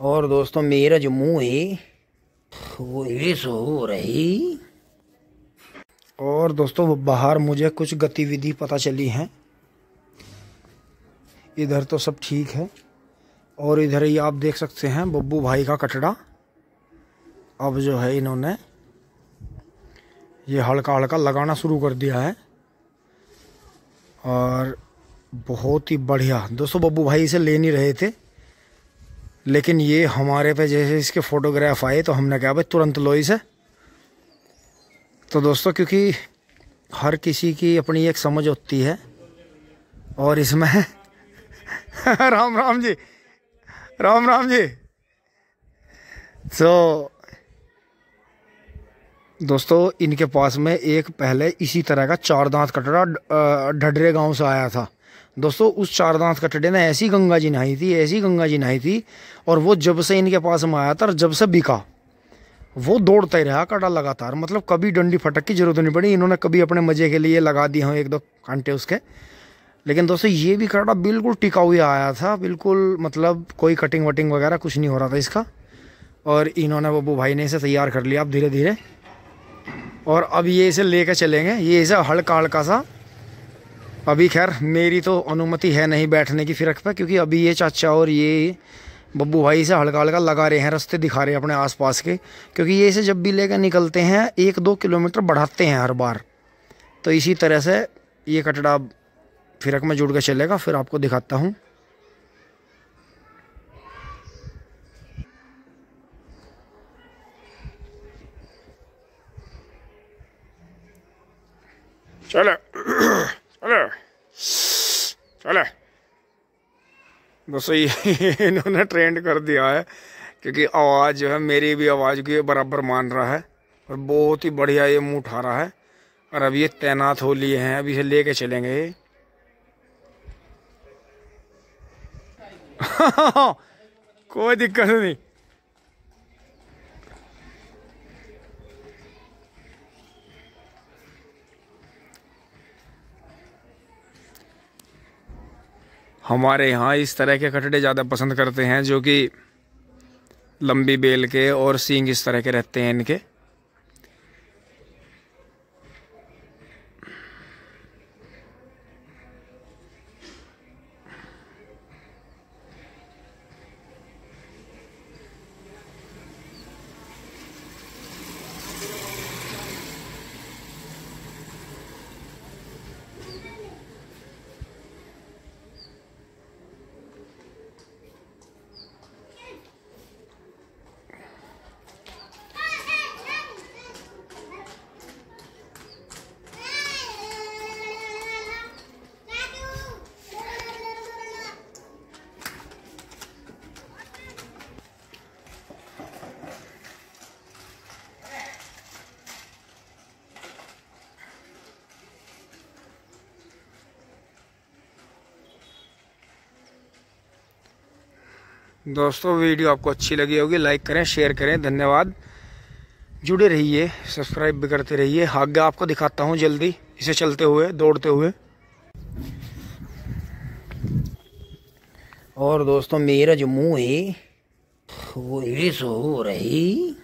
और दोस्तों मेरा जो मुँह है वो इस हो रही और दोस्तों बाहर मुझे कुछ गतिविधि पता चली है इधर तो सब ठीक है और इधर ही आप देख सकते हैं बब्बू भाई का कटड़ा अब जो है इन्होंने ये हल्का हल्का लगाना शुरू कर दिया है और बहुत ही बढ़िया दोस्तों बब्बू भाई इसे ले नहीं रहे थे लेकिन ये हमारे पे जैसे इसके फ़ोटोग्राफ आए तो हमने कहा भाई तुरंत लो इसे तो दोस्तों क्योंकि हर किसी की अपनी एक समझ होती है और इसमें राम राम जी राम राम जी सो so, दोस्तों इनके पास में एक पहले इसी तरह का चार दांत कटड़ा ढडरे गांव से आया था दोस्तों उस चार दांत कटड़े ने ऐसी गंगा जी नहाई थी ऐसी गंगा जी नहाई थी और वो जब से इनके पास में आया था और जब से बिका वो दौड़ता ही रहा कटा लगातार मतलब कभी डंडी फटक की जरूरत नहीं पड़ी इन्होंने कभी अपने मजे के लिए लगा दिए हों एक दो कांटे उसके लेकिन दोस्तों ये भी कटा बिल्कुल टिका हुआ आया था बिल्कुल मतलब कोई कटिंग वटिंग वगैरह कुछ नहीं हो रहा था इसका और इन्होंने बब्बू भाई ने इसे तैयार कर लिया अब धीरे धीरे और अब ये इसे लेकर चलेंगे ये इसे हल्का हल्का सा अभी खैर मेरी तो अनुमति है नहीं बैठने की फिरक पर क्योंकि अभी ये चाचा और ये बब्बू भाई इसे हल्का हल्का लगा रहे हैं रास्ते दिखा रहे हैं अपने आसपास के क्योंकि ये इसे जब भी लेकर निकलते हैं एक दो किलोमीटर बढ़ाते हैं हर बार तो इसी तरह से ये कटड़ा फिरक में जुड़ कर चलेगा फिर आपको दिखाता हूँ चले चले चले बस ये इन्होंने ट्रेंड कर दिया है क्योंकि आवाज़ जो है मेरी भी आवाज़ की बराबर मान रहा है और बहुत ही बढ़िया ये मुँह उठा रहा है और अब ये तैनात हो लिए हैं अभी इसे ले कर चलेंगे ये कोई दिक्कत नहीं हमारे यहाँ इस तरह के कटड़े ज़्यादा पसंद करते हैं जो कि लंबी बेल के और सींग इस तरह के रहते हैं इनके दोस्तों वीडियो आपको अच्छी लगी होगी लाइक करें शेयर करें धन्यवाद जुड़े रहिए सब्सक्राइब भी करते रहिए आगे आपको दिखाता हूँ जल्दी इसे चलते हुए दौड़ते हुए और दोस्तों मेरा जो मुँह है वो ऐस हो रही